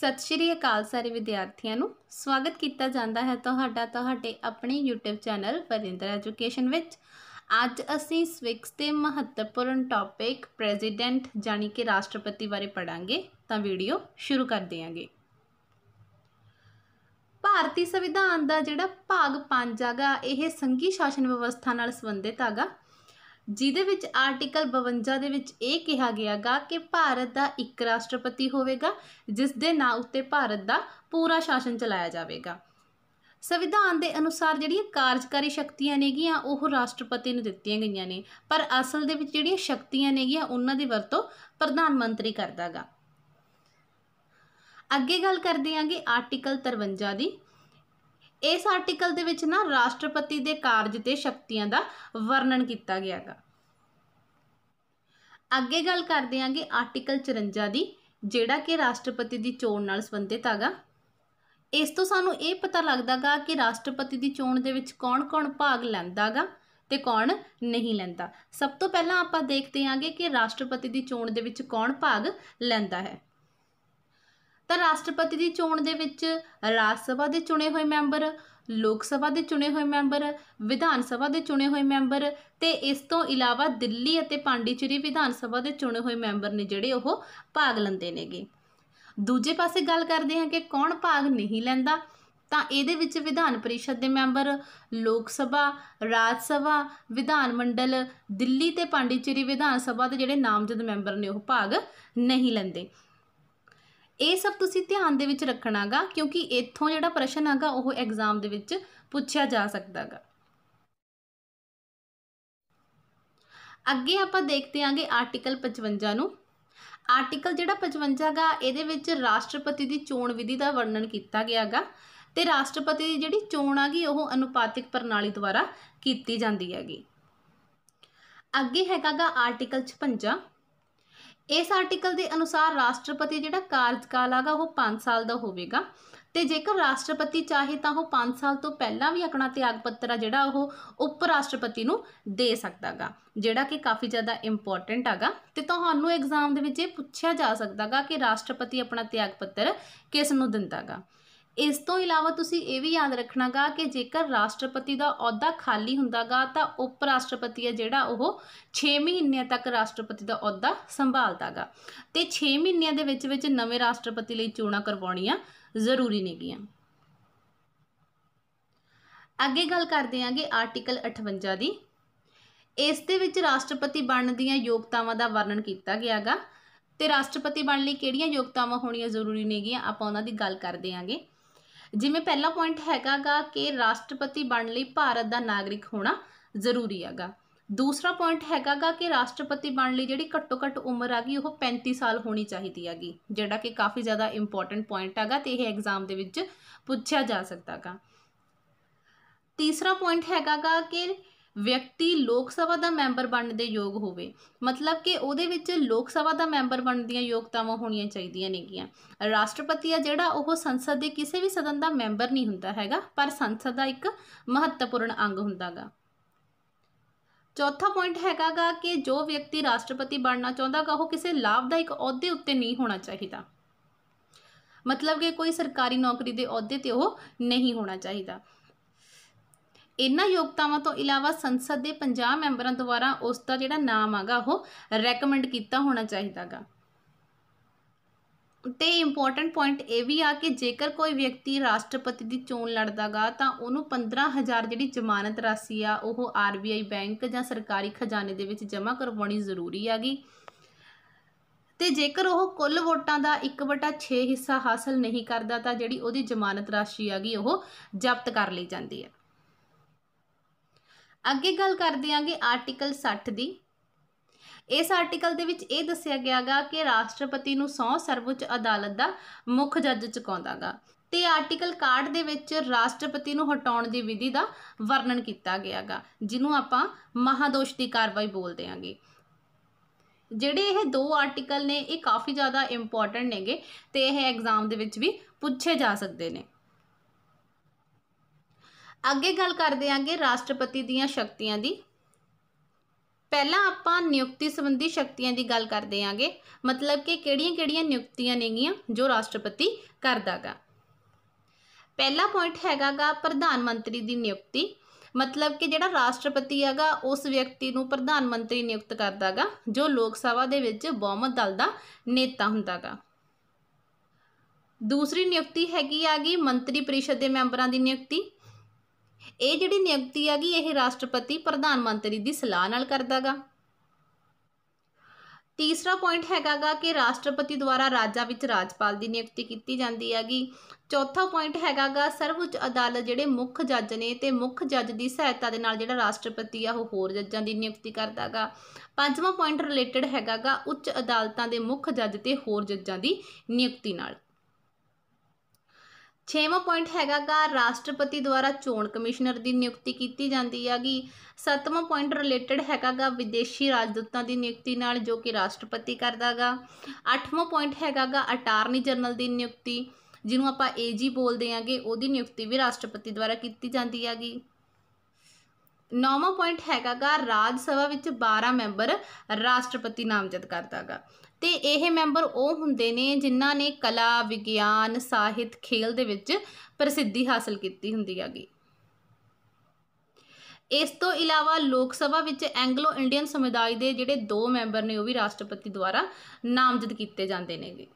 ਸਤਿ ਸ਼੍ਰੀ ਅਕਾਲ ਸਾਰੇ ਵਿਦਿਆਰਥੀਆਂ ਨੂੰ ਸਵਾਗਤ ਕੀਤਾ ਜਾਂਦਾ ਹੈ ਤੁਹਾਡਾ ਤੁਹਾਡੇ ਆਪਣੇ YouTube ਚੈਨਲ ਪਰਿੰਦਰ ਐਜੂਕੇਸ਼ਨ ਵਿੱਚ ਅੱਜ ਅਸੀਂ ਸਵਿਕਸ ਦੇ ਮਹੱਤਵਪੂਰਨ ਟੌਪਿਕ ਪ੍ਰੈਜ਼ੀਡੈਂਟ ਜਾਨੀ ਕਿ ਰਾਸ਼ਟਰਪਤੀ ਬਾਰੇ ਪੜਾਂਗੇ ਤਾਂ ਵੀਡੀਓ ਸ਼ੁਰੂ ਕਰ ਦਿਆਂਗੇ ਭਾਰਤੀ ਸੰਵਿਧਾਨ ਦਾ ਜਿਹੜਾ ਭਾਗ 5 ਹੈਗਾ ਇਹ ਸੰਘੀ ਸ਼ਾਸਨ ਵਿਵਸਥਾ ਨਾਲ ਸੰਬੰਧਿਤ ਹੈਗਾ ਜਿਹਦੇ ਵਿੱਚ ਆਰਟੀਕਲ 52 ਦੇ ਵਿੱਚ ਇਹ ਕਿਹਾ ਗਿਆਗਾ ਕਿ ਭਾਰਤ ਦਾ ਇੱਕ ਰਾਸ਼ਟਰਪਤੀ ਹੋਵੇਗਾ ਜਿਸ ਦੇ ਨਾਂ ਉੱਤੇ ਭਾਰਤ ਦਾ ਪੂਰਾ ਸ਼ਾਸਨ ਚਲਾਇਆ ਜਾਵੇਗਾ ਸੰਵਿਧਾਨ ਦੇ ਅਨੁਸਾਰ ਜਿਹੜੀਆਂ ਕਾਰਜਕਾਰੀ ਸ਼ਕਤੀਆਂ ਨੇਗੀਆਂ ਉਹ ਰਾਸ਼ਟਰਪਤੀ ਨੂੰ ਦਿੱਤੀਆਂ ਗਈਆਂ ਨੇ ਪਰ ਅਸਲ ਦੇ ਵਿੱਚ ਜਿਹੜੀਆਂ ਸ਼ਕਤੀਆਂ ਨੇਗੀਆਂ ਉਹਨਾਂ ਦੀ ਵਰਤੋਂ ਪ੍ਰਧਾਨ ਮੰਤਰੀ ਕਰਦਾਗਾ ਅੱਗੇ ਗੱਲ ਕਰਦੇ ਆਂਗੇ ਆਰਟੀਕਲ 53 ਦੀ ਇਸ ਆਰਟੀਕਲ ਦੇ ਵਿੱਚ ਨਾ ਰਾਸ਼ਟਰਪਤੀ ਦੇ ਕਾਰਜ ਤੇ ਸ਼ਕਤੀਆਂ ਦਾ ਵਰਣਨ ਕੀਤਾ ਗਿਆ ਹੈਗਾ ਅੱਗੇ ਗੱਲ ਕਰਦੇ ਹਾਂਗੇ ਆਰਟੀਕਲ 54 ਦੀ ਜਿਹੜਾ ਕਿ ਰਾਸ਼ਟਰਪਤੀ ਦੀ ਚੋਣ ਨਾਲ ਸੰਬੰਧਿਤ ਹੈਗਾ ਇਸ ਤੋਂ ਸਾਨੂੰ ਇਹ ਪਤਾ ਲੱਗਦਾਗਾ ਕਿ ਰਾਸ਼ਟਰਪਤੀ ਦੀ ਚੋਣ ਦੇ ਵਿੱਚ ਕੌਣ-ਕੌਣ ਭਾਗ ਲੈਂਦਾਗਾ ਤੇ ਕੌਣ ਨਹੀਂ ਲੈਂਦਾ ਸਭ ਤੋਂ ਪਹਿਲਾਂ ਆਪਾਂ ਦੇਖਦੇ ਹਾਂਗੇ ਕਿ ਰਾਸ਼ਟਰਪਤੀ ਦੀ ਚੋਣ ਦੇ ਵਿੱਚ ਕੌਣ ਭਾਗ ਲੈਂਦਾ ਹੈ ਤਾਂ ਰਾਸ਼ਟਰਪਤੀ ਦੀ ਚੋਣ ਦੇ ਵਿੱਚ ਰਾਜ ਸਭਾ ਦੇ ਚੁਣੇ ਹੋਏ ਮੈਂਬਰ ਲੋਕ ਸਭਾ ਦੇ ਚੁਣੇ ਹੋਏ ਮੈਂਬਰ ਵਿਧਾਨ ਸਭਾ ਦੇ ਚੁਣੇ ਹੋਏ ਮੈਂਬਰ ਤੇ ਇਸ ਤੋਂ ਇਲਾਵਾ ਦਿੱਲੀ ਅਤੇ ਪਾਂਡੀਚਰੀ ਵਿਧਾਨ ਸਭਾ ਦੇ ਚੁਣੇ ਹੋਏ ਮੈਂਬਰ ਨੇ ਜਿਹੜੇ ਉਹ ਭਾਗ ਲੈਂਦੇ ਨੇਗੇ ਦੂਜੇ ਪਾਸੇ ਗੱਲ ਕਰਦੇ ਹਾਂ ਕਿ ਕੌਣ ਭਾਗ ਨਹੀਂ ਲੈਂਦਾ ਤਾਂ ਇਹਦੇ ਵਿੱਚ ਵਿਧਾਨ ਪਰਿਸ਼ਦ ਦੇ ਮੈਂਬਰ ਲੋਕ ਸਭਾ ਰਾਜ ਸਭਾ ਵਿਧਾਨ ਮੰਡਲ ਦਿੱਲੀ ਤੇ ਪਾਂਡੀਚਰੀ ਵਿਧਾਨ ਸਭਾ ਦੇ ਜਿਹੜੇ ਨਾਮਜ਼ਦ ਮੈਂਬਰ ਨੇ ਉਹ ਭਾਗ ਨਹੀਂ ਲੈਂਦੇ ਇਹ ਸਭ ਤੁਸੀਂ ਧਿਆਨ ਦੇ ਵਿੱਚ ਰੱਖਣਾਗਾ ਕਿਉਂਕਿ ਇੱਥੋਂ ਜਿਹੜਾ ਪ੍ਰਸ਼ਨ ਆਗਾ ਉਹ ਐਗਜ਼ਾਮ ਦੇ ਵਿੱਚ ਪੁੱਛਿਆ ਜਾ ਸਕਦਾਗਾ ਅੱਗੇ ਆਪਾਂ ਦੇਖਦੇ ਆਂਗੇ ਆਰਟੀਕਲ 55 ਨੂੰ ਆਰਟੀਕਲ ਜਿਹੜਾ 55 ਗਾ ਇਹਦੇ ਵਿੱਚ ਰਾਸ਼ਟਰਪਤੀ ਦੀ ਚੋਣ ਵਿਧੀ ਦਾ ਵਰਣਨ ਕੀਤਾ ਗਿਆ ਤੇ ਰਾਸ਼ਟਰਪਤੀ ਦੀ ਜਿਹੜੀ ਚੋਣ ਆਗੀ ਉਹ ਅਨੁਪਾਤਿਕ ਪ੍ਰਣਾਲੀ ਦੁਆਰਾ ਕੀਤੀ ਜਾਂਦੀ ਹੈਗੀ ਅੱਗੇ ਹੈਗਾਗਾ ਆਰਟੀਕਲ 56 ਇਸ ਆਰਟੀਕਲ ਦੇ ਅਨੁਸਾਰ ਰਾਸ਼ਟਰਪਤੀ ਜਿਹੜਾ ਕਾਰਜਕਾਲ ਆਗਾ ਉਹ 5 ਸਾਲ ਦਾ ਹੋਵੇਗਾ ਤੇ ਜੇਕਰ ਰਾਸ਼ਟਰਪਤੀ ਚਾਹੇ ਤਾਂ ਉਹ 5 ਸਾਲ ਤੋਂ ਪਹਿਲਾਂ ਵੀ ਆਪਣਾ ਤਿਆਗ ਪੱਤਰ ਆ ਜਿਹੜਾ ਉਹ ਉਪ ਰਾਸ਼ਟਰਪਤੀ ਨੂੰ ਦੇ ਸਕਦਾਗਾ ਜਿਹੜਾ ਕਿ ਕਾਫੀ ਜ਼ਿਆਦਾ ਇੰਪੋਰਟੈਂਟ ਆਗਾ ਤੇ ਤੁਹਾਨੂੰ ਐਗਜ਼ਾਮ ਦੇ ਵਿੱਚ ਇਹ ਪੁੱਛਿਆ ਜਾ ਸਕਦਾਗਾ ਕਿ ਰਾਸ਼ਟਰਪਤੀ ਆਪਣਾ ਤਿਆਗ ਪੱਤਰ ਕਿਸ ਨੂੰ ਦਿੰਦਾਗਾ ਇਸ ਤੋਂ ਇਲਾਵਾ ਤੁਸੀਂ ਇਹ ਵੀ ਯਾਦ ਰੱਖਣਾਗਾ ਕਿ ਜੇਕਰ ਰਾਸ਼ਟਰਪਤੀ ਦਾ ਅਹੁਦਾ ਖਾਲੀ ਹੁੰਦਾਗਾ ਤਾਂ ਉਪ ਰਾਸ਼ਟਰਪਤੀ ਹੈ ਜਿਹੜਾ ਉਹ 6 ਮਹੀਨਿਆਂ ਤੱਕ ਰਾਸ਼ਟਰਪਤੀ ਦਾ ਅਹੁਦਾ ਸੰਭਾਲਦਾਗਾ ਤੇ 6 ਮਹੀਨਿਆਂ ਦੇ ਵਿੱਚ ਵਿੱਚ ਨਵੇਂ ਰਾਸ਼ਟਰਪਤੀ ਲਈ ਚੋਣਾਂ ਕਰਵਾਉਣੀਆਂ ਜ਼ਰੂਰੀ ਨੇਗੀਆਂ ਅੱਗੇ ਗੱਲ ਕਰਦੇ ਆਂਗੇ ਆਰਟੀਕਲ 58 ਦੀ ਇਸ ਦੇ ਵਿੱਚ ਰਾਸ਼ਟਰਪਤੀ ਬਣਨ ਦੀਆਂ ਯੋਗਤਾਵਾਂ ਦਾ ਵਰਣਨ ਕੀਤਾ ਗਿਆਗਾ ਤੇ ਰਾਸ਼ਟਰਪਤੀ ਬਣਨ ਲਈ ਕਿਹੜੀਆਂ ਯੋਗਤਾਵਾਂ ਹੋਣੀਆਂ ਜ਼ਰੂਰੀ ਨੇਗੀਆਂ ਆਪਾਂ ਉਹਨਾਂ ਦੀ ਗੱਲ ਕਰਦੇ ਹਾਂਗੇ ਜਿਵੇਂ ਪਹਿਲਾ ਪੁਆਇੰਟ ਹੈਗਾਗਾ ਕਿ ਰਾਸ਼ਟਰਪਤੀ ਬਣਨ ਲਈ ਭਾਰਤ ਦਾ ਨਾਗਰਿਕ ਹੋਣਾ ਜ਼ਰੂਰੀ ਹੈਗਾ ਦੂਸਰਾ ਪੁਆਇੰਟ ਹੈਗਾਗਾ ਕਿ ਰਾਸ਼ਟਰਪਤੀ ਬਣਨ ਲਈ ਜਿਹੜੀ ਘੱਟੋ ਘੱਟ ਉਮਰ ਆਗੀ ਉਹ 35 ਸਾਲ ਹੋਣੀ ਚਾਹੀਦੀ ਹੈਗੀ ਜਿਹੜਾ ਕਿ ਕਾਫੀ ਜ਼ਿਆਦਾ ਇੰਪੋਰਟੈਂਟ ਪੁਆਇੰਟ ਹੈਗਾ ਤੇ ਇਹ ਐਗਜ਼ਾਮ ਦੇ ਵਿੱਚ ਪੁੱਛਿਆ ਜਾ ਸਕਦਾਗਾ ਤੀਸਰਾ ਪੁਆਇੰਟ ਹੈਗਾਗਾ ਕਿ ਵਿਅਕਤੀ ਲੋਕ ਸਭਾ ਦਾ ਮੈਂਬਰ ਬਣਨ ਦੇ ਯੋਗ ਹੋਵੇ ਮਤਲਬ ਕਿ ਉਹਦੇ ਵਿੱਚ ਲੋਕ ਸਭਾ ਦਾ ਮੈਂਬਰ ਬਣਨ ਦੀਆਂ ਯੋਗਤਾਵਾਂ ਹੋਣੀਆਂ ਚਾਹੀਦੀਆਂ ਨੇਗੀਆਂ ਰਾਸ਼ਟਰਪਤੀ ਆ ਜਿਹੜਾ ਉਹ ਸੰਸਦ ਦੇ ਕਿਸੇ ਵੀ ਸਦਨ ਦਾ ਮੈਂਬਰ ਨਹੀਂ ਹੁੰਦਾ ਹੈਗਾ ਪਰ ਸੰਸਦ ਦਾ ਇੱਕ ਮਹੱਤਵਪੂਰਨ ਅੰਗ ਹੁੰਦਾਗਾ ਚੌਥਾ ਪੁਆਇੰਟ ਹੈਗਾਗਾ ਕਿ ਜੋ ਵਿਅਕਤੀ ਰਾਸ਼ਟਰਪਤੀ ਬਣਨਾ ਚਾਹੁੰਦਾਗਾ ਉਹ ਕਿਸੇ ਲਾਭਦਾਇਕ ਅਹੁਦੇ ਉੱਤੇ ਨਹੀਂ ਹੋਣਾ ਚਾਹੀਦਾ ਮਤਲਬ ਕਿ ਕੋਈ ਸਰਕਾਰੀ ਨੌਕਰੀ ਦੇ ਅਹੁਦੇ ਤੇ ਉਹ ਨਹੀਂ ਹੋਣਾ ਚਾਹੀਦਾ ਇਹਨਾਂ ਯੋਗਤਾਵਾਂ ਤੋਂ ਇਲਾਵਾ ਸੰਸਦ ਦੇ 50 ਮੈਂਬਰਾਂ ਦੁਆਰਾ ਉਸ ਦਾ ਜਿਹੜਾ ਨਾਮ ਆਗਾ ਉਹ ਰეკਮੈਂਡ ਕੀਤਾ ਹੋਣਾ ਚਾਹੀਦਾਗਾ ਤੇ ਇੰਪੋਰਟੈਂਟ ਪੁਆਇੰਟ ਇਹ ਵੀ ਆ ਕਿ ਜੇਕਰ ਕੋਈ ਵਿਅਕਤੀ ਰਾਸ਼ਟਰਪਤੀ ਦੀ ਚੋਣ ਲੜਦਾਗਾ ਤਾਂ ਉਹਨੂੰ 15000 ਜਿਹੜੀ ਜ਼ਮਾਨਤ ਰਾਸ਼ੀ ਆ ਉਹ ਆਰਬੀਆਈ ਬੈਂਕ ਜਾਂ ਸਰਕਾਰੀ ਖਜ਼ਾਨੇ ਦੇ ਵਿੱਚ ਜਮ੍ਹਾਂ ਕਰਵਾਉਣੀ ਜ਼ਰੂਰੀ ਆਗੀ ਤੇ ਜੇਕਰ ਉਹ ਕੁੱਲ ਵੋਟਾਂ ਦਾ 1/6 ਹਿੱਸਾ ਹਾਸਲ ਨਹੀਂ ਕਰਦਾ ਤਾਂ ਜਿਹੜੀ ਉਹਦੀ ਜ਼ਮਾਨਤ ਰਾਸ਼ੀ ਆਗੀ ਉਹ ਜ਼ਬਤ ਕਰ ਲਈ ਜਾਂਦੀ ਹੈ ਅੱਗੇ ਗੱਲ ਕਰਦੇ ਆਂਗੇ ਆਰਟੀਕਲ 60 ਦੀ ਇਸ ਆਰਟੀਕਲ ਦੇ ਵਿੱਚ ਇਹ ਦੱਸਿਆ ਗਿਆਗਾ ਕਿ ਰਾਸ਼ਟਰਪਤੀ ਨੂੰ ਸੌ ਸਰਵਉੱਚ ਅਦਾਲਤ ਦਾ ਮੁੱਖ ਜੱਜ ਚੁਕਾਉਂਦਾਗਾ ਤੇ ਆਰਟੀਕਲ 61 ਦੇ ਵਿੱਚ ਰਾਸ਼ਟਰਪਤੀ ਨੂੰ ਹਟਾਉਣ ਦੀ ਵਿਧੀ ਦਾ ਵਰਣਨ ਕੀਤਾ ਗਿਆਗਾ ਜਿਹਨੂੰ ਆਪਾਂ ਮਹਾਦੋਸ਼ ਦੀ ਕਾਰਵਾਈ ਬੋਲਦੇ ਆਂਗੇ ਜਿਹੜੇ ਇਹ ਦੋ ਆਰਟੀਕਲ ਨੇ ਇਹ ਕਾਫੀ ਜ਼ਿਆਦਾ ਇੰਪੋਰਟੈਂਟ ਨੇਗੇ ਤੇ ਇਹ ਐਗਜ਼ਾਮ ਦੇ ਵਿੱਚ ਵੀ ਪੁੱਛੇ ਜਾ ਸਕਦੇ ਨੇ ਅੱਗੇ ਗੱਲ ਕਰਦੇ ਆਂਗੇ ਰਾਸ਼ਟਰਪਤੀ ਦੀਆਂ ਸ਼ਕਤੀਆਂ ਦੀ ਪਹਿਲਾਂ ਆਪਾਂ ਨਿਯੁਕਤੀ ਸੰਬੰਧੀ ਸ਼ਕਤੀਆਂ ਦੀ ਗੱਲ ਕਰਦੇ ਆਂਗੇ ਮਤਲਬ ਕਿ ਕਿਹੜੀਆਂ-ਕਿਹੜੀਆਂ ਨਿਯੁਕਤੀਆਂ ਨੇਗੀਆਂ ਜੋ ਰਾਸ਼ਟਰਪਤੀ ਕਰਦਾਗਾ ਪਹਿਲਾ ਪੁਆਇੰਟ ਹੈਗਾਗਾ ਪ੍ਰਧਾਨ ਮੰਤਰੀ ਦੀ ਨਿਯੁਕਤੀ ਮਤਲਬ ਕਿ ਜਿਹੜਾ ਰਾਸ਼ਟਰਪਤੀ ਹੈਗਾ ਉਸ ਵਿਅਕਤੀ ਨੂੰ ਪ੍ਰਧਾਨ ਮੰਤਰੀ ਨਿਯੁਕਤ ਕਰਦਾਗਾ ਜੋ ਲੋਕ ਸਭਾ ਦੇ ਵਿੱਚ ਬਹੁਮਤ ਦਲ ਦਾ ਨੇਤਾ ਹੁੰਦਾਗਾ ਦੂਸਰੀ ਨਿਯੁਕਤੀ ਹੈਗੀ ਆਗੀ ਮੰਤਰੀ ਪਰਿਸ਼ਦ ਦੇ ਮੈਂਬਰਾਂ ਦੀ ਨਿਯੁਕਤੀ ਇਹ ਜਿਹੜੀ ਨਿਯੁਕਤੀ ਹੈਗੀ ਇਹ ਰਾਸ਼ਟਰਪਤੀ ਪ੍ਰਧਾਨ ਮੰਤਰੀ ਦੀ ਸਲਾਹ ਨਾਲ ਕਰਦਾਗਾ ਤੀਸਰਾ ਪੁਆਇੰਟ ਹੈਗਾਗਾ ਕਿ ਰਾਸ਼ਟਰਪਤੀ ਦੁਆਰਾ ਰਾਜਾ ਵਿੱਚ ਰਾਜਪਾਲ ਦੀ ਨਿਯੁਕਤੀ ਕੀਤੀ ਜਾਂਦੀ ਹੈਗੀ ਚੌਥਾ ਪੁਆਇੰਟ ਹੈਗਾਗਾ ਸਰਵਉੱਚ ਅਦਾਲਤ ਜਿਹੜੇ ਮੁੱਖ ਜੱਜ ਨੇ ਤੇ ਮੁੱਖ ਜੱਜ ਦੀ ਸਹਾਇਤਾ ਦੇ ਨਾਲ ਜਿਹੜਾ ਰਾਸ਼ਟਰਪਤੀ ਆ ਉਹ ਹੋਰ ਜੱਜਾਂ ਦੀ ਨਿਯੁਕਤੀ ਕਰਦਾਗਾ ਪੰਜਵਾਂ ਪੁਆਇੰਟ ਰਿਲੇਟਡ ਹੈਗਾਗਾ ਉੱਚ ਅਦਾਲਤਾਂ ਦੇ ਮੁੱਖ ਜੱਜ ਤੇ ਹੋਰ ਜੱਜਾਂ ਦੀ ਨਿਯੁਕਤੀ ਨਾਲ ਛੇਵਾਂ ਪੁਆਇੰਟ ਹੈਗਾਗਾ ਰਾਸ਼ਟਰਪਤੀ ਦੁਆਰਾ ਚੋਣ ਕਮਿਸ਼ਨਰ ਦੀ ਨਿਯੁਕਤੀ ਕੀਤੀ ਜਾਂਦੀ ਹੈਗੀ ਸੱਤਵਾਂ ਪੁਆਇੰਟ ਰਿਲੇਟਡ ਹੈਗਾਗਾ ਵਿਦੇਸ਼ੀ ਰਾਜਦੂਤਾਂ ਦੀ ਨਿਯੁਕਤੀ ਨਾਲ ਜੋ ਕਿ ਰਾਸ਼ਟਰਪਤੀ ਕਰਦਾਗਾ ਅੱਠਵਾਂ ਪੁਆਇੰਟ ਹੈਗਾਗਾ ਅਟਾਰਨੀ ਜਨਰਲ ਦੀ ਨਿਯੁਕਤੀ ਜਿਹਨੂੰ ਆਪਾਂ ਏਜੀ ਬੋਲਦੇ ਆਂਗੇ ਉਹਦੀ ਨਿਯੁਕਤੀ ਵੀ ਰਾਸ਼ਟਰਪਤੀ ਦੁਆਰਾ ਕੀਤੀ ਜਾਂਦੀ ਹੈਗੀ ਨੌਵਾਂ ਪੁਆਇੰਟ ਹੈਗਾਗਾ ਰਾਜ ਸਭਾ ਵਿੱਚ 12 ਮੈਂਬਰ ਰਾਸ਼ਟਰਪਤੀ ਨਾਮਜ਼ਦ ਕਰਦਾਗਾ ਤੇ ਇਹ ਮੈਂਬਰ ਉਹ ਹੁੰਦੇ ਨੇ ਜਿਨ੍ਹਾਂ ਨੇ ਕਲਾ ਵਿਗਿਆਨ ਸਾਹਿਤ ਖੇਲ ਦੇ ਵਿੱਚ ਪ੍ਰਸਿੱਧੀ ਹਾਸਲ ਕੀਤੀ ਹੁੰਦੀ ਹੈਗੀ ਇਸ ਤੋਂ ਇਲਾਵਾ ਲੋਕ ਸਭਾ ਵਿੱਚ ਐਂਗਲੋ ਇੰਡੀਅਨ ਸਮੁਦਾਇ ਦੇ ਜਿਹੜੇ ਦੋ ਮੈਂਬਰ ਨੇ ਉਹ ਵੀ ਰਾਸ਼ਟਰਪਤੀ ਦੁਆਰਾ ਨਾਮਜ਼ਦ ਕੀਤੇ ਜਾਂਦੇ ਨੇਗੇ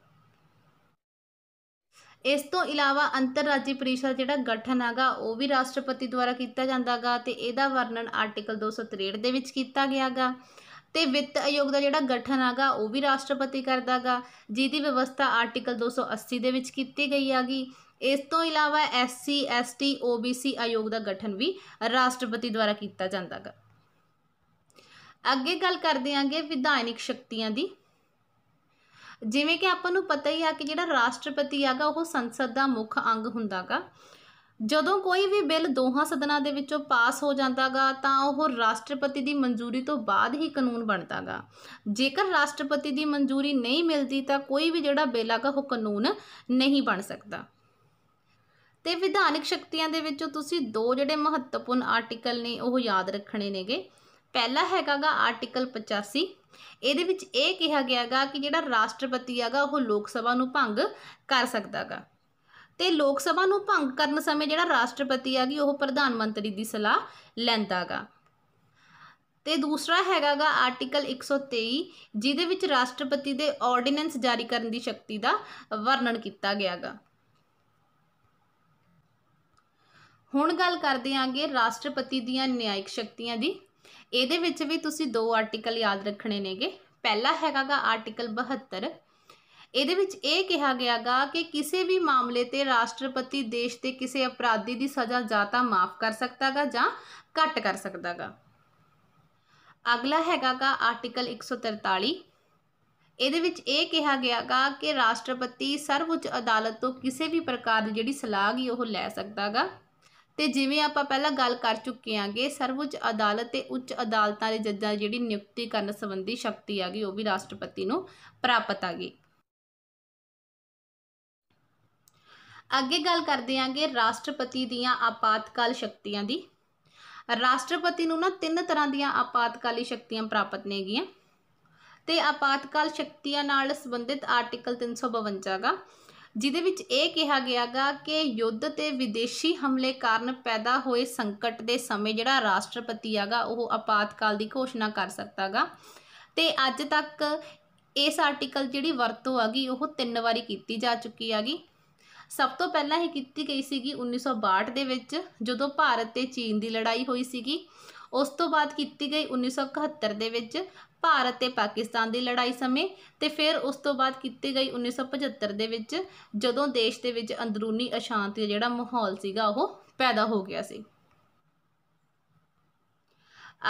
ਇਸ ਤੋਂ ਇਲਾਵਾ ਅੰਤਰਰਾਜੀ ਪਰਿਸ਼ਦ ਜਿਹੜਾ ਗਠਨ ਹੈਗਾ ਉਹ ਵੀ ਰਾਸ਼ਟਰਪਤੀ ਦੁਆਰਾ ਕੀਤਾ ਜਾਂਦਾਗਾ ਤੇ ਇਹਦਾ ਵਰਣਨ ਆਰਟੀਕਲ 263 ਦੇ ਵਿੱਚ ਕੀਤਾ ਗਿਆਗਾ ਤੇ ਵਿੱਤ ਆਯੋਗ ਦਾ ਜਿਹੜਾ ਗਠਨ ਆਗਾ ਉਹ ਵੀ ਰਾਸ਼ਟਰਪਤੀ ਕਰਦਾਗਾ ਜਿਹਦੀ ਵਿਵਸਥਾ ਆਰਟੀਕਲ 280 ਦੇ ਵਿੱਚ ਕੀਤੀ ਗਈ ਆਗੀ ਇਸ ਤੋਂ ਇਲਾਵਾ ਐਸਸੀ ਐਸਟੀ ਓਬੀਸੀ ਆਯੋਗ ਦਾ ਗਠਨ ਵੀ ਰਾਸ਼ਟਰਪਤੀ ਦੁਆਰਾ ਕੀਤਾ ਜਾਂਦਾਗਾ ਅੱਗੇ ਗੱਲ ਕਰਦੇ ਆਂਗੇ ਵਿਧਾਇਨਿਕ ਸ਼ਕਤੀਆਂ ਦੀ ਜਿਵੇਂ ਕਿ ਆਪਾਂ ਨੂੰ ਪਤਾ ਹੀ ਆ ਕਿ ਜਿਹੜਾ ਰਾਸ਼ਟਰਪਤੀ ਆਗਾ ਉਹ ਸੰਸਦ ਦਾ ਮੁੱਖ ਅੰਗ ਹੁੰਦਾਗਾ ਜਦੋਂ ਕੋਈ ਵੀ ਬਿੱਲ ਦੋਹਾਂ ਸਦਨਾਂ ਦੇ ਵਿੱਚੋਂ ਪਾਸ ਹੋ ਜਾਂਦਾਗਾ ਤਾਂ ਉਹ ਰਾਸ਼ਟਰਪਤੀ ਦੀ ਮਨਜ਼ੂਰੀ ਤੋਂ ਬਾਅਦ ਹੀ ਕਾਨੂੰਨ ਬਣਦਾਗਾ ਜੇਕਰ ਰਾਸ਼ਟਰਪਤੀ ਦੀ ਮਨਜ਼ੂਰੀ ਨਹੀਂ ਮਿਲਦੀ ਤਾਂ ਕੋਈ ਵੀ ਜਿਹੜਾ ਬਿੱਲ ਆਗਾ ਉਹ ਕਾਨੂੰਨ ਨਹੀਂ ਬਣ ਸਕਦਾ ਤੇ ਵਿਧਾਨਿਕ ਸ਼ਕਤੀਆਂ ਦੇ ਵਿੱਚੋਂ ਤੁਸੀਂ ਦੋ ਜਿਹੜੇ ਮਹੱਤਵਪੂਰਨ ਆਰਟੀਕਲ ਨੇ ਉਹ ਯਾਦ ਰੱਖਣੇ ਨੇਗੇ ਪਹਿਲਾ ਹੈਗਾਗਾ ਆਰਟੀਕਲ 85 ਇਹਦੇ ਵਿੱਚ ਇਹ ਕਿਹਾ ਗਿਆਗਾ ਕਿ ਜਿਹੜਾ ਰਾਸ਼ਟਰਪਤੀ ਹੈਗਾ ਉਹ ਲੋਕ ਸਭਾ ਨੂੰ ਭੰਗ ਕਰ ਸਕਦਾਗਾ ਤੇ ਲੋਕ ਸਭਾ ਨੂੰ ਭੰਗ ਕਰਨ ਸਮੇਂ ਜਿਹੜਾ ਰਾਸ਼ਟਰਪਤੀ ਗਈ ਉਹ ਪ੍ਰਧਾਨ ਮੰਤਰੀ ਦੀ ਸਲਾਹ ਲੈਂਦਾਗਾ ਤੇ ਦੂਸਰਾ ਹੈਗਾਗਾ ਆਰਟੀਕਲ 123 ਜਿਹਦੇ ਵਿੱਚ ਰਾਸ਼ਟਰਪਤੀ ਦੇ ਆਰਡੀਨੈਂਸ ਜਾਰੀ ਕਰਨ ਦੀ ਸ਼ਕਤੀ ਦਾ ਵਰਣਨ ਕੀਤਾ ਗਿਆਗਾ ਹੁਣ ਗੱਲ ਕਰਦੇ ਆਂਗੇ ਰਾਸ਼ਟਰਪਤੀ ਦੀਆਂ ਨਿਆਇਕ ਸ਼ਕਤੀਆਂ ਦੀ ਇਹਦੇ ਵਿੱਚ ਵੀ ਤੁਸੀਂ ਦੋ ਆਰਟੀਕਲ ਯਾਦ ਰੱਖਣੇ ਨੇਗੇ ਪਹਿਲਾ ਹੈਗਾਗਾ ਆਰਟੀਕਲ 72 ਇਹਦੇ ਵਿੱਚ ਇਹ ਕਿਹਾ ਗਿਆਗਾ ਕਿ ਕਿਸੇ ਵੀ ਮਾਮਲੇ ਤੇ ਰਾਸ਼ਟਰਪਤੀ ਦੇਸ਼ ਦੇ ਕਿਸੇ ਅਪਰਾਧੀ ਦੀ ਸਜ਼ਾ ਜਾਂ ਤਾਂ ਮਾਫ ਕਰ ਸਕਦਾਗਾ ਜਾਂ ਘਟ ਕਰ ਸਕਦਾਗਾ ਅਗਲਾ ਹੈਗਾਗਾ ਆਰਟੀਕਲ 143 ਇਹਦੇ ਵਿੱਚ ਇਹ ਕਿਹਾ ਗਿਆਗਾ ਕਿ ਰਾਸ਼ਟਰਪਤੀ ਸਰਵਉੱਚ ਅਦਾਲਤ ਤੋਂ ਕਿਸੇ ਵੀ ਪ੍ਰਕਾਰ ਦੀ ਜਿਹੜੀ ਸਲਾਹ ਹੀ ਉਹ ਲੈ ਸਕਦਾਗਾ ਤੇ ਜਿਵੇਂ ਆਪਾਂ ਪਹਿਲਾਂ ਗੱਲ ਕਰ ਚੁੱਕੇ ਆਂਗੇ ਸਰਵਉੱਚ ਅਦਾਲਤ ਤੇ ਉੱਚ ਅਦਾਲਤਾਂ ਦੇ ਜੱਜਾਂ ਜਿਹੜੀ ਨਿਯੁਕਤੀ ਕਰਨ ਸੰਬੰਧੀ ਸ਼ਕਤੀ ਆ ਗਈ ਉਹ ਵੀ ਰਾਸ਼ਟਰਪਤੀ ਨੂੰ ਪ੍ਰਾਪਤ ਆ ਗਈ ਅੱਗੇ ਗੱਲ ਕਰਦੇ ਆਂਗੇ ਰਾਸ਼ਟਰਪਤੀ ਦੀਆਂ ਆਪਾਤਕਾਲ ਸ਼ਕਤੀਆਂ ਦੀ ਰਾਸ਼ਟਰਪਤੀ ਨੂੰ ਨਾ ਤਿੰਨ ਤਰ੍ਹਾਂ ਦੀਆਂ ਆਪਾਤਕਾਲੀ ਸ਼ਕਤੀਆਂ ਪ੍ਰਾਪਤ ਨੇਗੀਆਂ ਤੇ ਆਪਾਤਕਾਲ ਸ਼ਕਤੀਆਂ ਨਾਲ ਸੰਬੰਧਿਤ ਆਰਟੀਕਲ 352 ਗਾ ਜਿਹਦੇ ਵਿੱਚ ਇਹ ਕਿਹਾ ਗਿਆਗਾ ਕਿ ਯੁੱਧ ਤੇ ਵਿਦੇਸ਼ੀ ਹਮਲੇ ਕਾਰਨ ਪੈਦਾ ਹੋਏ ਸੰਕਟ ਦੇ ਸਮੇਂ ਜਿਹੜਾ ਰਾਸ਼ਟਰਪਤੀ ਆਗਾ ਉਹ ਆਪਾਤਕਾਲ ਦੀ ਘੋਸ਼ਣਾ ਕਰ ਸਕਦਾਗਾ ਤੇ ਅੱਜ ਤੱਕ ਇਸ ਆਰਟੀਕਲ ਜਿਹੜੀ ਵਰਤੋਂ ਆਗੀ ਉਹ ਤਿੰਨ ਵਾਰੀ ਕੀਤੀ ਜਾ ਚੁੱਕੀ ਆਗੀ ਸਭ ਤੋਂ ਪਹਿਲਾਂ ਇਹ ਕੀਤੀ ਗਈ ਸੀਗੀ 1962 ਦੇ ਵਿੱਚ ਜਦੋਂ ਭਾਰਤ ਤੇ ਚੀਨ ਦੀ ਲੜਾਈ ਹੋਈ ਸੀਗੀ ਉਸ ਤੋਂ ਬਾਅਦ ਕੀਤੀ ਗਈ 1971 ਦੇ ਵਿੱਚ ਭਾਰਤ ਤੇ ਪਾਕਿਸਤਾਨ ਦੀ ਲੜਾਈ ਸਮੇਂ ਤੇ ਫਿਰ ਉਸ ਤੋਂ ਬਾਅਦ ਕੀਤੀ ਗਈ 1975 ਦੇ ਵਿੱਚ ਜਦੋਂ ਦੇਸ਼ ਦੇ ਵਿੱਚ ਅੰਦਰੂਨੀ ਅਸ਼ਾਂਤੀ ਦਾ ਜਿਹੜਾ ਮਾਹੌਲ ਸੀਗਾ ਉਹ ਪੈਦਾ ਹੋ ਗਿਆ ਸੀ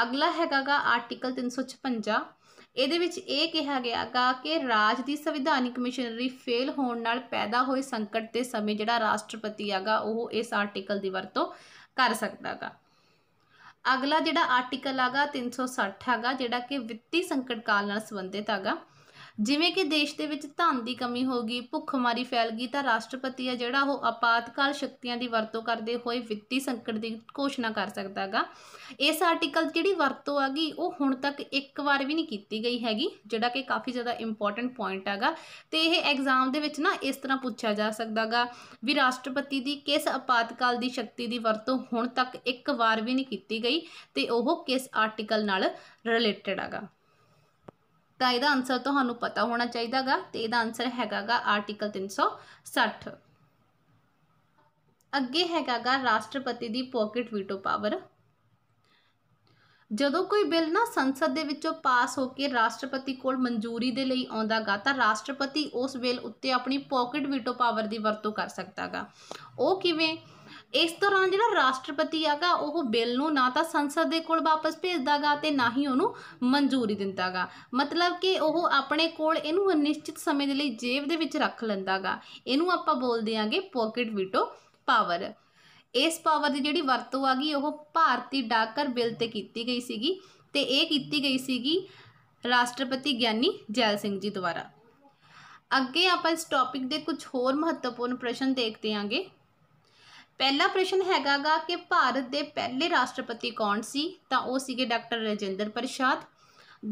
ਅਗਲਾ ਹੈਗਾਗਾ ਆਰਟੀਕਲ 356 ਇਹਦੇ ਵਿੱਚ ਇਹ ਕਿਹਾ ਗਿਆਗਾ ਕਿ ਰਾਜ ਦੀ ਸੰਵਿਧਾਨਿਕ ਮਿਸ਼ਨਰੀ ਫੇਲ ਹੋਣ ਨਾਲ ਪੈਦਾ ਹੋਏ ਸੰਕਟ ਦੇ ਸਮੇਂ ਜਿਹੜਾ ਰਾਸ਼ਟਰਪਤੀ ਆਗਾ ਉਹ ਇਸ ਆਰਟੀਕਲ ਦੀ ਵਰਤੋਂ ਕਰ ਸਕਦਾਗਾ ਅਗਲਾ ਜਿਹੜਾ ਆਰਟੀਕਲ ਆਗਾ 360 ਹੈਗਾ ਜਿਹੜਾ ਕਿ ਵਿੱਤੀ ਸੰਕਟ ਕਾਲ ਨਾਲ ਸੰਬੰਧਿਤ ਆਗਾ ਜਿਵੇਂ ਕਿ ਦੇਸ਼ ਦੇ ਵਿੱਚ ਧਨ ਦੀ ਕਮੀ ਹੋ ਗਈ ਭੁੱਖਮਰੀ ਫੈਲ ਗਈ ਤਾਂ ਰਾਸ਼ਟਰਪਤੀ ਆ ਜਿਹੜਾ ਉਹ ਆਪਾਤਕਾਲ ਸ਼ਕਤੀਆਂ ਦੀ ਵਰਤੋਂ ਕਰਦੇ ਹੋਏ ਵਿੱਤੀ ਸੰਕਟ ਦੀ ਘੋਸ਼ਣਾ ਕਰ ਸਕਦਾਗਾ ਇਸ ਆਰਟੀਕਲ ਜਿਹੜੀ ਵਰਤੋਂ ਆ ਗਈ ਉਹ ਹੁਣ ਤੱਕ ਇੱਕ ਵਾਰ ਵੀ ਨਹੀਂ ਕੀਤੀ ਗਈ ਹੈਗੀ ਜਿਹੜਾ ਕਿ ਕਾਫੀ ਜ਼ਿਆਦਾ ਇੰਪੋਰਟੈਂਟ ਪੁਆਇੰਟ ਹੈਗਾ ਤੇ ਇਹ ਐਗਜ਼ਾਮ ਦੇ ਵਿੱਚ ਨਾ ਇਸ ਤਰ੍ਹਾਂ ਪੁੱਛਿਆ ਜਾ ਸਕਦਾਗਾ ਵੀ ਰਾਸ਼ਟਰਪਤੀ ਦੀ ਕਿਸ ਆਪਾਤਕਾਲ ਦੀ ਸ਼ਕਤੀ ਦੀ ਵਰਤੋਂ ਹੁਣ ਤੱਕ ਇੱਕ ਵਾਰ ਵੀ ਨਹੀਂ ਕੀਤੀ ਗਈ ਤੇ ਉਹ ਕਿਸ ਆਰਟੀਕਲ ਨਾਲ ਰਿਲੇਟਡ ਹੈਗਾ ਤਾਂ ਇਹਦਾ ਆਨਸਰ ਤੁਹਾਨੂੰ ਪਤਾ ਹੋਣਾ ਚਾਹੀਦਾਗਾ ਤੇ ਇਹਦਾ ਆਨਸਰ ਹੈਗਾਗਾ ਆਰਟੀਕਲ 360 ਅੱਗੇ ਹੈਗਾਗਾ ਰਾਸ਼ਟਰਪਤੀ ਦੀ ਪਾਕਟ ਵੀਟੋ ਪਾਵਰ ਜਦੋਂ ਕੋਈ ਬਿੱਲ ਨਾ ਸੰਸਦ ਦੇ ਵਿੱਚੋਂ ਪਾਸ ਹੋ ਕੇ ਰਾਸ਼ਟਰਪਤੀ ਕੋਲ ਮਨਜ਼ੂਰੀ ਦੇ ਲਈ ਆਉਂਦਾਗਾ ਤਾਂ ਰਾਸ਼ਟਰਪਤੀ ਉਸ ਬਿੱਲ ਉੱਤੇ ਆਪਣੀ ਪਾਕਟ ਵੀਟੋ ਪਾਵਰ ਦੀ ਵਰਤੋਂ ਕਰ ਸਕਦਾਗਾ ਉਹ ਕਿਵੇਂ ਇਸ ਦੌਰਾਨ ਜਿਹੜਾ ਰਾਸ਼ਟਰਪਤੀ ਆਗਾ ਉਹ ਬਿੱਲ ਨੂੰ ਨਾ ਤਾਂ ਸੰਸਦ ਦੇ ਕੋਲ ਵਾਪਸ ਭੇਜਦਾਗਾ ਤੇ ਨਾ ਹੀ ਉਹਨੂੰ ਮਨਜ਼ੂਰੀ ਦਿੰਦਾਗਾ ਮਤਲਬ ਕਿ ਉਹ ਆਪਣੇ ਕੋਲ ਇਹਨੂੰ ਅਨਿਸ਼ਚਿਤ ਸਮੇਂ ਦੇ ਲਈ ਜੇਬ ਦੇ ਵਿੱਚ ਰੱਖ ਲੈਂਦਾਗਾ ਇਹਨੂੰ ਆਪਾਂ ਬੋਲਦੇ ਆਂਗੇ ਪਾਕਟ ਵੀਟੋ ਪਾਵਰ ਇਸ ਪਾਵਰ ਦੀ ਜਿਹੜੀ ਵਰਤੋਂ ਆ ਗਈ ਉਹ ਭਾਰਤੀ ਡਾਕਰ ਬਿੱਲ ਤੇ ਕੀਤੀ ਗਈ ਸੀਗੀ ਤੇ ਇਹ ਕੀਤੀ ਗਈ ਸੀਗੀ ਰਾਸ਼ਟਰਪਤੀ ਗਿਆਨੀ ਜੈਲ ਸਿੰਘ ਜੀ ਦੁਆਰਾ ਅੱਗੇ ਆਪਾਂ ਇਸ ਟੌਪਿਕ ਦੇ ਕੁਝ ਹੋਰ ਮਹੱਤਵਪੂਰਨ ਪ੍ਰਸ਼ਨ ਦੇਖਦੇ ਆਂਗੇ ਪਹਿਲਾ ਪ੍ਰਸ਼ਨ ਹੈਗਾਗਾ ਕਿ ਭਾਰਤ ਦੇ ਪਹਿਲੇ ਰਾਸ਼ਟਰਪਤੀ ਕੌਣ ਸੀ ਤਾਂ ਉਹ ਸੀਗੇ ਡਾਕਟਰ ਰਜਿੰਦਰ ਪ੍ਰਸ਼ਾਦ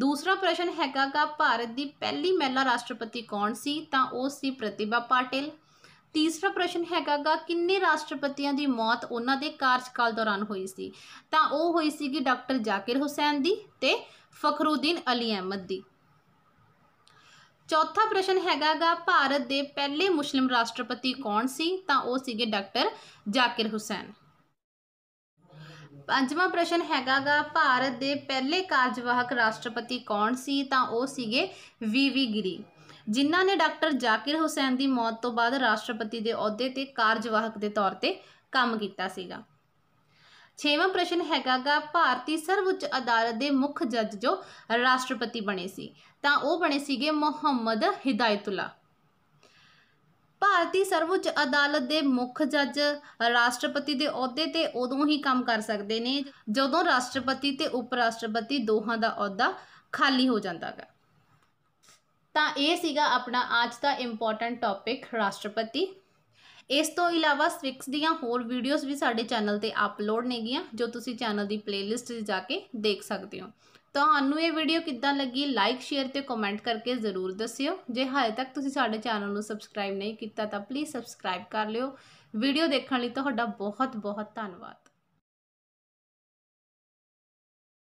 ਦੂਸਰਾ ਪ੍ਰਸ਼ਨ ਹੈਗਾਗਾ ਭਾਰਤ ਦੀ ਪਹਿਲੀ ਮਹਿਲਾ ਰਾਸ਼ਟਰਪਤੀ ਕੌਣ ਸੀ ਤਾਂ ਉਹ ਸੀ ਪ੍ਰਤਿਭਾ ਪਾਟਿਲ ਤੀਸਰਾ ਪ੍ਰਸ਼ਨ ਹੈਗਾਗਾ ਕਿੰਨੇ ਰਾਸ਼ਟਰਪਤੀਆਂ ਦੀ ਮੌਤ ਉਹਨਾਂ ਦੇ ਕਾਰਜਕਾਲ ਦੌਰਾਨ ਹੋਈ ਸੀ ਤਾਂ ਉਹ ਹੋਈ ਸੀਗੀ ਡਾਕਟਰ ਜ਼ਾਕਿਰ ਹੁਸੈਨ ਦੀ ਤੇ ਫਖਰੂਦੀਨ ਅਲੀ ਅਹਿਮਦ ਦੀ ਚੌਥਾ ਪ੍ਰਸ਼ਨ ਹੈਗਾਗਾ ਭਾਰਤ ਦੇ ਪਹਿਲੇ ਮੁਸਲਿਮ ਰਾਸ਼ਟਰਪਤੀ ਕੌਣ ਸੀ ਤਾਂ ਉਹ ਸੀਗੇ ਡਾਕਟਰ ਜ਼ਾਕਿਰ ਹੁਸੈਨ ਪੰਜਵਾਂ ਪ੍ਰਸ਼ਨ ਹੈਗਾਗਾ ਭਾਰਤ ਦੇ ਪਹਿਲੇ ਕਾਰਜਵਾਹਕ ਰਾਸ਼ਟਰਪਤੀ ਕੌਣ ਸੀ ਤਾਂ ਉਹ ਸੀਗੇ ਵੀ ਵੀ ਗਿਰੀ ਜਿਨ੍ਹਾਂ ਨੇ ਡਾਕਟਰ ਜ਼ਾਕਿਰ ਹੁਸੈਨ ਦੀ ਮੌਤ ਤੋਂ ਬਾਅਦ ਰਾਸ਼ਟਰਪਤੀ ਦੇ ਅਹੁਦੇ ਤੇ ਕਾਰਜਵਾਹਕ ਦੇ ਤੌਰ ਤੇ ਕੰਮ ਕੀਤਾ ਸੀਗਾ ਛੇਵਾਂ ਪ੍ਰਸ਼ਨ ਹੈਗਾਗਾ ਭਾਰਤੀ ਸਰਵਉੱਚ ਅਦਾਲਤ ਦੇ ਮੁੱਖ ਜੱਜ ਜੋ ਰਾਸ਼ਟਰਪਤੀ ਬਣੇ ਸੀ ਤਾਂ ਉਹ ਬਣੇ ਸੀਗੇ ਮੁਹੰਮਦ ਹਿਦਾਇਤੁੱਲਾ ਭਾਰਤੀ ਸਰਵਉੱਚ ਅਦਾਲਤ ਦੇ ਮੁੱਖ ਜੱਜ ਰਾਸ਼ਟਰਪਤੀ ਦੇ ਅਹੁਦੇ ਤੇ ਉਦੋਂ ਹੀ ਕੰਮ ਕਰ ਸਕਦੇ ਨੇ ਜਦੋਂ ਰਾਸ਼ਟਰਪਤੀ ਤੇ ਉਪ ਰਾਸ਼ਟਰਪਤੀ ਦੋਹਾਂ ਦਾ ਅਹੁਦਾ ਖਾਲੀ ਹੋ ਜਾਂਦਾ ਹੈ ਤਾਂ ਇਹ ਸੀਗਾ ਆਪਣਾ ਅੱਜ ਦਾ ਇੰਪੋਰਟੈਂਟ ਟੌਪਿਕ ਰਾਸ਼ਟਰਪਤੀ ਇਸ ਤੋਂ ਇਲਾਵਾ ਸਵਿਕਸ ਦੀਆਂ ਹੋਰ ਵੀਡੀਓਜ਼ ਵੀ ਸਾਡੇ ਚੈਨਲ ਤੇ ਅਪਲੋਡ ਨੇਗੀਆਂ ਜੋ ਤੁਸੀਂ ਚੈਨਲ ਦੀ ਪਲੇਲਿਸਟ 'ਚ ਜਾ ਕੇ ਦੇਖ ਸਕਦੇ ਹੋ ਤੁਹਾਨੂੰ ਇਹ ਵੀਡੀਓ ਕਿੱਦਾਂ ਲੱਗੀ ਲਾਈਕ ਸ਼ੇਅਰ ਤੇ ਕਮੈਂਟ ਕਰਕੇ ਜ਼ਰੂਰ ਦੱਸਿਓ ਜੇ ਹਾਲੇ ਤੱਕ ਤੁਸੀਂ ਸਾਡੇ ਚੈਨਲ ਨੂੰ ਸਬਸਕ੍ਰਾਈਬ ਨਹੀਂ ਕੀਤਾ ਤਾਂ ਪਲੀਜ਼ ਸਬਸਕ੍ਰਾਈਬ ਕਰ ਲਿਓ ਵੀਡੀਓ ਦੇਖਣ ਲਈ ਤੁਹਾਡਾ ਬਹੁਤ ਬਹੁਤ ਧੰਨਵਾਦ